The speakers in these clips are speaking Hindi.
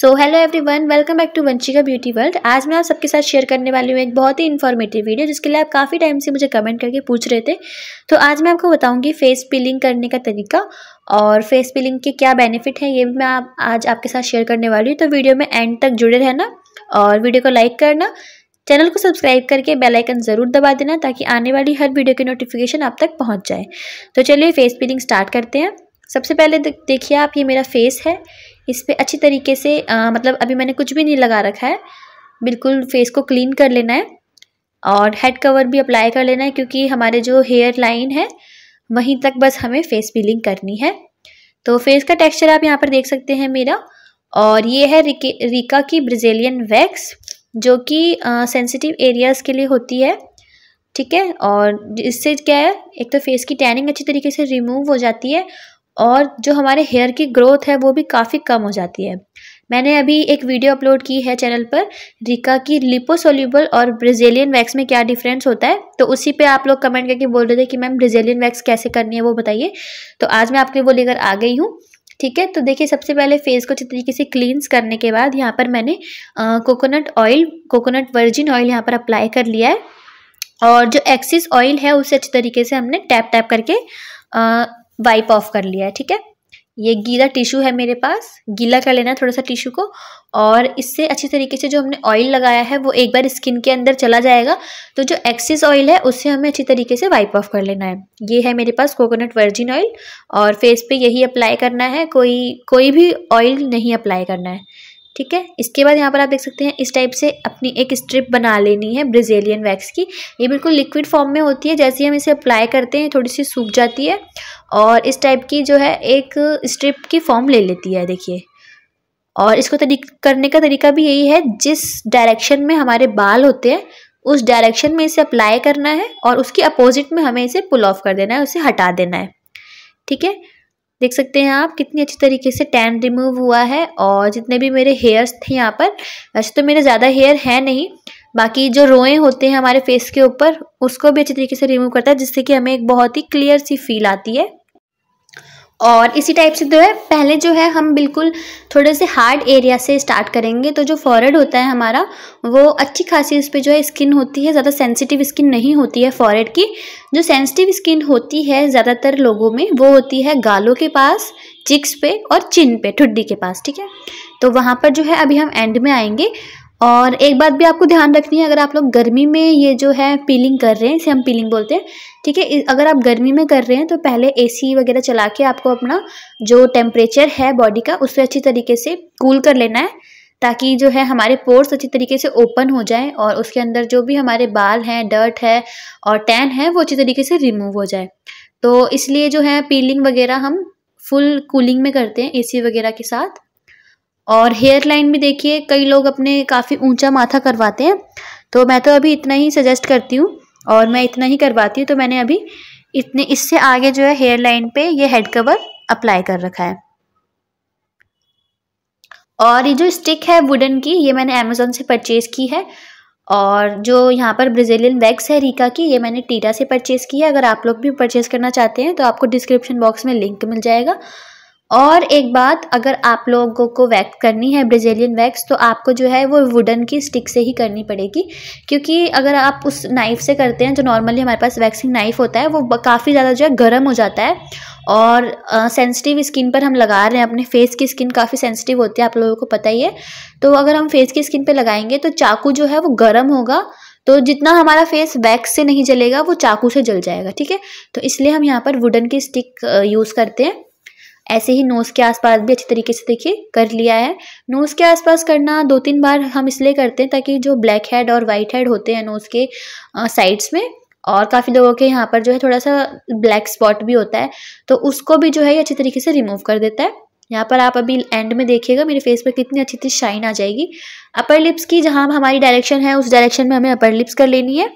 so hello everyone welcome back to Vanshika beauty world आज मैं आप सबके साथ शेयर करने वाली हूँ एक बहुत ही इन्फॉर्मेटिव वीडियो जिसके लिए आप काफ़ी टाइम से मुझे कमेंट करके पूछ रहे थे तो आज मैं आपको बताऊँगी फेस पीलिंग करने का तरीका और फेस पीलिंग के क्या बेनिफिट हैं ये भी मैं आप आज आपके साथ शेयर करने वाली हूँ तो वीडियो में एंड तक जुड़े रहना और वीडियो को लाइक करना चैनल को सब्सक्राइब करके बेल आइकन ज़रूर दबा देना ताकि आने वाली हर वीडियो की नोटिफिकेशन आप तक पहुंच जाए तो चलिए फेस पीलिंग स्टार्ट करते हैं सबसे पहले देखिए आप ये मेरा फेस है इस पर अच्छी तरीके से आ, मतलब अभी मैंने कुछ भी नहीं लगा रखा है बिल्कुल फेस को क्लीन कर लेना है और हेड कवर भी अप्लाई कर लेना है क्योंकि हमारे जो हेयर लाइन है वहीं तक बस हमें फेस पीलिंग करनी है तो फेस का टेक्सचर आप यहाँ पर देख सकते हैं मेरा और ये है रिके रिका की ब्रिजेलियन वैक्स जो कि सेंसिटिव एरियाज़ के लिए होती है ठीक है और इससे क्या है एक तो फेस की टैनिंग अच्छी तरीके से रिमूव हो जाती है और जो हमारे हेयर की ग्रोथ है वो भी काफ़ी कम हो जाती है मैंने अभी एक वीडियो अपलोड की है चैनल पर रिका की लिपोसोल्यूबल और ब्रिजेलियन वैक्स में क्या डिफरेंस होता है तो उसी पे आप लोग कमेंट करके बोल रहे थे कि मैम ब्रिजेलियन वैक्स कैसे करनी है वो बताइए तो आज मैं आपके वो लेकर आ गई हूँ ठीक है तो देखिए सबसे पहले फेस को अच्छी तरीके से क्लींस करने के बाद यहाँ पर मैंने coconut oil coconut virgin oil यहाँ पर अप्लाई कर लिया है और जो एक्सिस ऑयल है उसे अच्छी तरीके से हमने टैप टैप करके आ, वाइप ऑफ कर लिया है ठीक है ये गीला टिश्यू है मेरे पास गीला कर लेना है थोड़ा सा टिश्यू को और इससे अच्छी तरीके से जो हमने ऑयल लगाया है वो एक बार स्किन के अंदर चला जाएगा तो जो एक्सिस ऑयल है उससे हमें अच्छी तरीके से वाइप ऑफ कर लेना है ये है मेरे पास कोकोनट वर्जिन ऑयल और फेस पे यही अप्लाई करना है कोई कोई भी ऑयल नहीं अप्लाई करना है ठीक है इसके बाद यहाँ पर आप देख सकते हैं इस टाइप से अपनी एक स्ट्रिप बना लेनी है ब्रिजेलियन वैक्स की ये बिल्कुल लिक्विड फॉर्म में होती है जैसे हम इसे अप्लाई करते हैं थोड़ी सी सूख जाती है और इस टाइप की जो है एक स्ट्रिप की फॉर्म ले लेती है देखिए और इसको तरी करने का तरीका भी यही है जिस डायरेक्शन में हमारे बाल होते हैं उस डायरेक्शन में इसे अप्लाई करना है और उसके अपोजिट में हमें इसे पुल ऑफ कर देना है उसे हटा देना है ठीक है देख सकते हैं आप कितनी अच्छी तरीके से टैन रिमूव हुआ है और जितने भी मेरे हेयर्स थे यहाँ पर वैसे तो मेरे ज़्यादा हेयर है नहीं बाकी जो रोए होते हैं हमारे फेस के ऊपर उसको भी अच्छी तरीके से रिमूव करता है जिससे कि हमें एक बहुत ही क्लियर सी फील आती है और इसी टाइप से जो है पहले जो है हम बिल्कुल थोड़े से हार्ड एरिया से स्टार्ट करेंगे तो जो फॉरेड होता है हमारा वो अच्छी खासी उस पर जो है स्किन होती है ज़्यादा सेंसिटिव स्किन नहीं होती है फॉरेड की जो सेंसिटिव स्किन होती है ज़्यादातर लोगों में वो होती है गालों के पास चिक्स पे और चिन पे ठुड्डी के पास ठीक है तो वहाँ पर जो है अभी हम एंड में आएंगे और एक बात भी आपको ध्यान रखनी है अगर आप लोग गर्मी में ये जो है पीलिंग कर रहे हैं इसे हम पीलिंग बोलते हैं ठीक है अगर आप गर्मी में कर रहे हैं तो पहले एसी वगैरह चला के आपको अपना जो टेम्परेचर है बॉडी का उसे अच्छी तरीके से कूल कर लेना है ताकि जो है हमारे पोर्स अच्छी तरीके से ओपन हो जाए और उसके अंदर जो भी हमारे बाल हैं डर्ट है और टैन है वो अच्छी तरीके से रिमूव हो जाए तो इसलिए जो है पीलिंग वगैरह हम फुल कूलिंग में करते हैं एसी वगैरह के साथ और हेयर लाइन भी देखिए कई लोग अपने काफ़ी ऊंचा माथा करवाते हैं तो मैं तो अभी इतना ही सजेस्ट करती हूँ और मैं इतना ही करवाती हूँ तो मैंने अभी इतने इससे आगे जो है हेयर लाइन पे ये हेड कवर अप्लाई कर रखा है और ये जो स्टिक है वुडन की ये मैंने अमेज़ोन से परचेज़ की है और जो यहाँ पर ब्रेजिलियन वैक्स है रीका की ये मैंने टीटा से परचेज़ की है अगर आप लोग भी परचेज़ करना चाहते हैं तो आपको डिस्क्रिप्शन बॉक्स में लिंक मिल जाएगा और एक बात अगर आप लोगों को वैक्स करनी है ब्रिजेलियन वैक्स तो आपको जो है वो वुडन की स्टिक से ही करनी पड़ेगी क्योंकि अगर आप उस नाइफ़ से करते हैं जो नॉर्मली हमारे पास वैक्सिंग नाइफ़ होता है वो काफ़ी ज़्यादा जो है गर्म हो जाता है और सेंसिटिव स्किन पर हम लगा रहे हैं अपने फेस की स्किन काफ़ी सेंसिटिव होती है आप लोगों को पता ही है तो अगर हम फेस की स्किन पर लगाएंगे तो चाकू जो है वो गर्म होगा तो जितना हमारा फेस वैक्स से नहीं जलेगा वो चाकू से जल जाएगा ठीक है तो इसलिए हम यहाँ पर वुडन की स्टिक यूज़ करते हैं ऐसे ही नोज़ के आसपास भी अच्छी तरीके से देखिए कर लिया है नोज़ के आसपास करना दो तीन बार हम इसलिए करते हैं ताकि जो ब्लैक हेड और वाइट हेड होते हैं नोज़ के साइड्स में और काफ़ी लोगों के यहाँ पर जो है थोड़ा सा ब्लैक स्पॉट भी होता है तो उसको भी जो है अच्छी तरीके से रिमूव कर देता है यहाँ पर आप अभी एंड में देखिएगा मेरे फेस पर कितनी अच्छी अच्छी शाइन आ जाएगी अपर लिप्स की जहाँ हमारी डायरेक्शन है उस डायरेक्शन में हमें अपर लिप्स कर लेनी है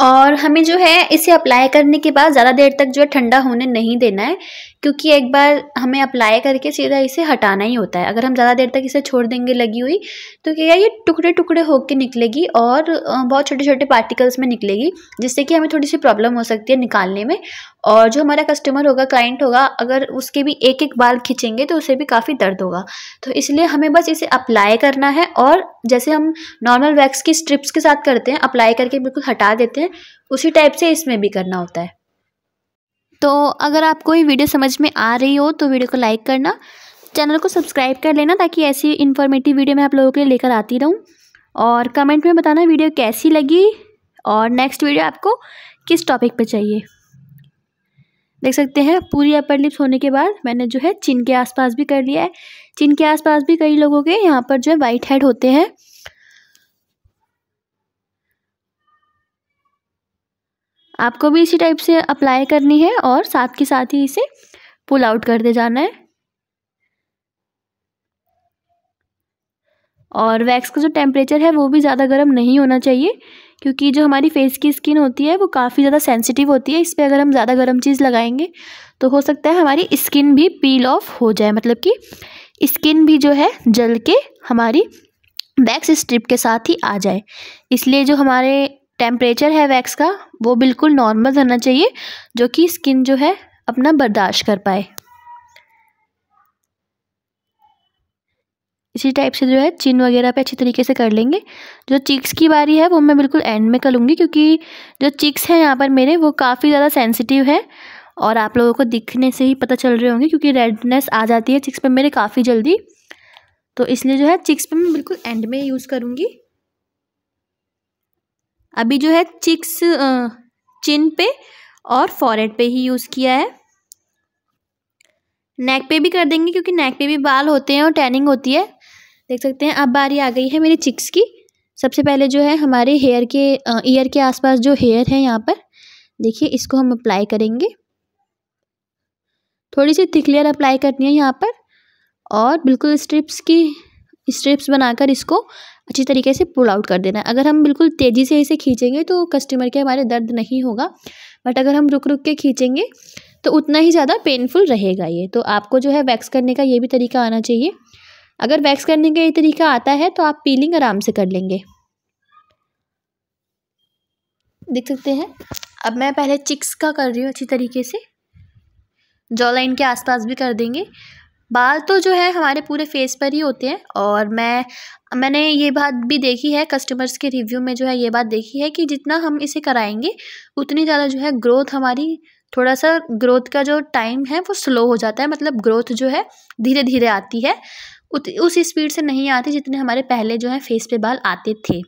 और हमें जो है इसे अप्लाई करने के बाद ज़्यादा देर तक जो है ठंडा होने नहीं देना है क्योंकि एक बार हमें अप्लाई करके सीधा इसे हटाना ही होता है अगर हम ज़्यादा देर तक इसे छोड़ देंगे लगी हुई तो क्या ये टुकड़े टुकड़े होकर निकलेगी और बहुत छोटे छोटे पार्टिकल्स में निकलेगी जिससे कि हमें थोड़ी सी प्रॉब्लम हो सकती है निकालने में और जो हमारा कस्टमर होगा क्लाइंट होगा अगर उसके भी एक एक बाल खींचेंगे तो उसे भी काफ़ी दर्द होगा तो इसलिए हमें बस इसे अप्लाई करना है और जैसे हम नॉर्मल वैक्स की स्ट्रिप्स के साथ करते हैं अप्लाई करके बिल्कुल हटा देते हैं उसी टाइप से इसमें भी करना होता है तो अगर आपको ये वीडियो समझ में आ रही हो तो वीडियो को लाइक करना चैनल को सब्सक्राइब कर लेना ताकि ऐसी इन्फॉर्मेटिव वीडियो मैं आप लोगों के लिए लेकर आती रहूँ और कमेंट में बताना वीडियो कैसी लगी और नेक्स्ट वीडियो आपको किस टॉपिक पे चाहिए देख सकते हैं पूरी अपर लिप्स होने के बाद मैंने जो है चिन के आसपास भी कर लिया है चिन के आसपास भी कई लोगों के यहाँ पर जो है वाइट हेड होते हैं आपको भी इसी टाइप से अप्लाई करनी है और साथ के साथ ही इसे पुल आउट कर दे जाना है और वैक्स का जो टेम्परेचर है वो भी ज़्यादा गर्म नहीं होना चाहिए क्योंकि जो हमारी फेस की स्किन होती है वो काफ़ी ज़्यादा सेंसिटिव होती है इस पर अगर हम ज़्यादा गर्म चीज़ लगाएंगे तो हो सकता है हमारी स्किन भी पील ऑफ हो जाए मतलब कि स्किन भी जो है जल के हमारी वैक्स स्ट्रिप के साथ ही आ जाए इसलिए जो हमारे टेम्परेचर है वैक्स का वो बिल्कुल नॉर्मल रहना चाहिए जो कि स्किन जो है अपना बर्दाश्त कर पाए इसी टाइप से जो है चिन वगैरह पे अच्छी तरीके से कर लेंगे जो चिक्स की बारी है वो मैं बिल्कुल एंड में करूँगी क्योंकि जो चिक्स हैं यहाँ पर मेरे वो काफ़ी ज़्यादा सेंसिटिव है और आप लोगों को दिखने से ही पता चल रहे होंगे क्योंकि रेडनेस आ जाती है चिक्स पे मेरे काफ़ी जल्दी तो इसलिए जो है चिक्स पे मैं बिल्कुल एंड में यूज़ करूँगी अभी जो है चिक्स चिन पे और फॉरेड पे ही यूज़ किया है नेक पे भी कर देंगे क्योंकि नेक पे भी बाल होते हैं और टैनिंग होती है देख सकते हैं अब बारी आ गई है मेरी चिक्स की सबसे पहले जो है हमारे हेयर के ईयर के आसपास जो हेयर है यहाँ पर देखिए इसको हम अप्लाई करेंगे थोड़ी सी थिक लेयर अप्लाई करनी है यहाँ पर और बिल्कुल स्ट्रिप्स की स्ट्रिप्स बनाकर इसको अच्छी तरीके से पुल आउट कर देना है अगर हम बिल्कुल तेज़ी से इसे खींचेंगे तो कस्टमर के हमारे दर्द नहीं होगा बट अगर हम रुक रुक के खींचेंगे तो उतना ही ज़्यादा पेनफुल रहेगा ये तो आपको जो है वैक्स करने का ये भी तरीका आना चाहिए अगर वैक्स करने का ये तरीका आता है तो आप पीलिंग आराम से कर लेंगे देख सकते हैं अब मैं पहले चिक्स का कर रही हूँ अच्छी तरीके से जॉ लाइन के आसपास भी कर देंगे बाल तो जो है हमारे पूरे फेस पर ही होते हैं और मैं मैंने ये बात भी देखी है कस्टमर्स के रिव्यू में जो है ये बात देखी है कि जितना हम इसे कराएंगे उतनी ज़्यादा जो है ग्रोथ हमारी थोड़ा सा ग्रोथ का जो टाइम है वो स्लो हो जाता है मतलब ग्रोथ जो है धीरे धीरे आती है उत उस स्पीड से नहीं आते जितने हमारे पहले जो है फेस पे बाल आते थे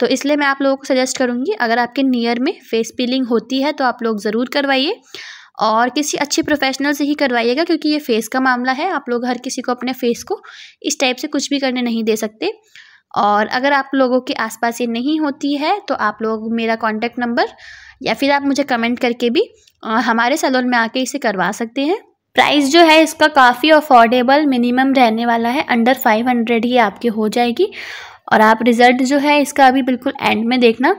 तो इसलिए मैं आप लोगों को सजेस्ट करूँगी अगर आपके नियर में फेस पीलिंग होती है तो आप लोग ज़रूर करवाइए और किसी अच्छे प्रोफेशनल से ही करवाइएगा क्योंकि ये फ़ेस का मामला है आप लोग हर किसी को अपने फ़ेस को इस टाइप से कुछ भी करने नहीं दे सकते और अगर आप लोगों के आसपास ये नहीं होती है तो आप लोग मेरा कांटेक्ट नंबर या फिर आप मुझे कमेंट करके भी हमारे सैलून में आके इसे करवा सकते हैं प्राइस जो है इसका काफ़ी अफोर्डेबल मिनिमम रहने वाला है अंडर फाइव हंड्रेड ही आपकी हो जाएगी और आप रिज़ल्ट जो है इसका अभी बिल्कुल एंड में देखना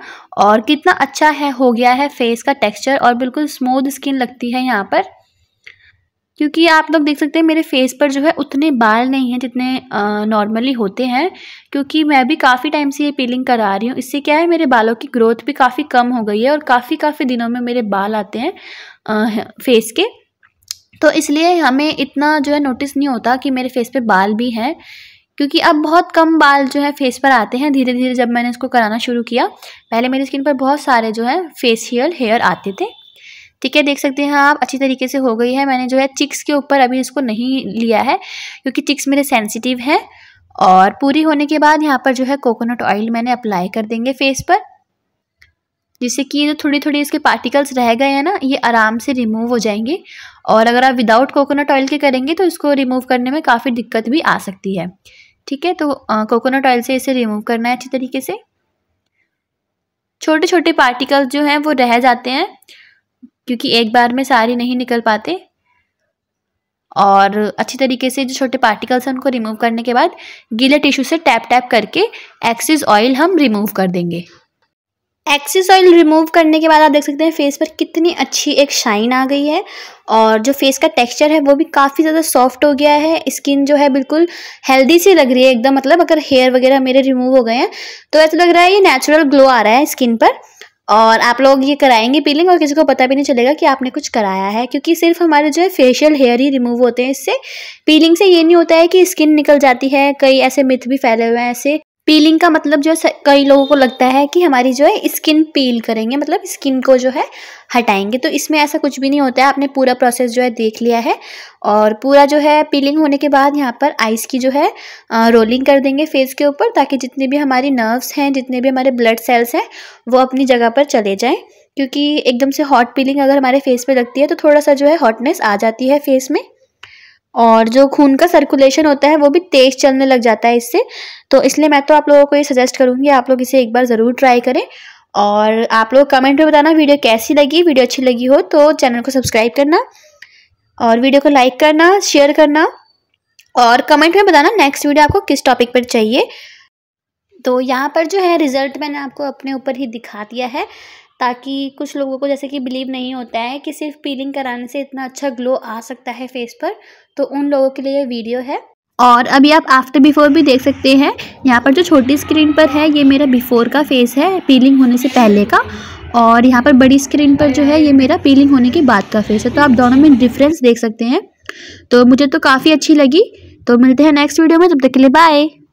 और कितना अच्छा है हो गया है फेस का टेक्सचर और बिल्कुल स्मूथ स्किन लगती है यहाँ पर क्योंकि आप लोग देख सकते हैं मेरे फेस पर जो है उतने बाल नहीं हैं जितने नॉर्मली होते हैं क्योंकि मैं भी काफ़ी टाइम से ये पीलिंग करा रही हूँ इससे क्या है मेरे बालों की ग्रोथ भी काफ़ी कम हो गई है और काफ़ी काफ़ी दिनों में मेरे बाल आते हैं आ, फेस के तो इसलिए हमें इतना जो है नोटिस नहीं होता कि मेरे फेस पे बाल भी हैं क्योंकि अब बहुत कम बाल जो है फेस पर आते हैं धीरे धीरे जब मैंने इसको कराना शुरू किया पहले मेरी स्किन पर बहुत सारे जो है फेसियल हेयर आते थे ठीक है देख सकते हैं हाँ, आप अच्छी तरीके से हो गई है मैंने जो है चिक्स के ऊपर अभी इसको नहीं लिया है क्योंकि चिक्स मेरे सेंसिटिव हैं और पूरी होने के बाद यहाँ पर जो है कोकोनट ऑयल मैंने अप्लाई कर देंगे फेस पर जिससे कि ये जो थोड़ी थोड़ी इसके पार्टिकल्स रह गए हैं ना ये आराम से रिमूव हो जाएंगे और अगर आप विदाउट कोकोनट ऑयल के करेंगे तो इसको रिमूव करने में काफ़ी दिक्कत भी आ सकती है ठीक है तो कोकोनट ऑयल से इसे रिमूव करना है अच्छी तरीके से छोटे छोटे पार्टिकल्स जो हैं वो रह जाते हैं क्योंकि एक बार में सारे नहीं निकल पाते और अच्छी तरीके से जो छोटे पार्टिकल्स हैं उनको रिमूव करने के बाद गीले टिश्यू से टैप टैप करके एक्सिस ऑयल हम रिमूव कर देंगे एक्सेस ऑयल रिमूव करने के बाद आप देख सकते हैं फेस पर कितनी अच्छी एक शाइन आ गई है और जो फेस का टेक्सचर है वो भी काफ़ी ज़्यादा सॉफ्ट हो गया है स्किन जो है बिल्कुल हेल्दी सी लग रही है एकदम मतलब अगर हेयर वगैरह मेरे रिमूव हो गए हैं तो ऐसा लग रहा है ये नेचुरल ग्लो आ रहा है स्किन पर और आप लोग ये कराएंगे पीलिंग और किसी को पता भी नहीं चलेगा कि आपने कुछ कराया है क्योंकि सिर्फ हमारे जो है फेशियल हेयर ही रिमूव होते हैं इससे पीलिंग से ये नहीं होता है कि स्किन निकल जाती है कई ऐसे मिथ भी फैले हुए हैं ऐसे पीलिंग का मतलब जो है कई लोगों को लगता है कि हमारी जो है स्किन पील करेंगे मतलब स्किन को जो है हटाएंगे तो इसमें ऐसा कुछ भी नहीं होता है आपने पूरा प्रोसेस जो है देख लिया है और पूरा जो है पीलिंग होने के बाद यहाँ पर आइस की जो है रोलिंग कर देंगे फेस के ऊपर ताकि जितने भी हमारी नर्व्स हैं जितने भी हमारे ब्लड सेल्स हैं वो अपनी जगह पर चले जाएँ क्योंकि एकदम से हॉट पीलिंग अगर हमारे फेस पर लगती है तो थोड़ा सा जो है हॉटनेस आ जाती है फेस में और जो खून का सर्कुलेशन होता है वो भी तेज चलने लग जाता है इससे तो इसलिए मैं तो आप लोगों को ये सजेस्ट करूँगी आप लोग इसे एक बार ज़रूर ट्राई करें और आप लोग कमेंट में बताना वीडियो कैसी लगी वीडियो अच्छी लगी हो तो चैनल को सब्सक्राइब करना और वीडियो को लाइक करना शेयर करना और कमेंट में बताना नेक्स्ट वीडियो आपको किस टॉपिक पर चाहिए तो यहाँ पर जो है रिज़ल्ट मैंने आपको अपने ऊपर ही दिखा दिया है ताकि कुछ लोगों को जैसे कि बिलीव नहीं होता है कि सिर्फ पीलिंग कराने से इतना अच्छा ग्लो आ सकता है फेस पर तो उन लोगों के लिए ये वीडियो है और अभी आप आफ्टर बिफोर भी देख सकते हैं यहाँ पर जो छोटी स्क्रीन पर है ये मेरा बिफोर का फेस है पीलिंग होने से पहले का और यहाँ पर बड़ी स्क्रीन पर जो है ये मेरा पीलिंग होने के बाद का फेस है तो आप दोनों में डिफरेंस देख सकते हैं तो मुझे तो काफ़ी अच्छी लगी तो मिलते हैं नेक्स्ट वीडियो में तब तक के लिए बाय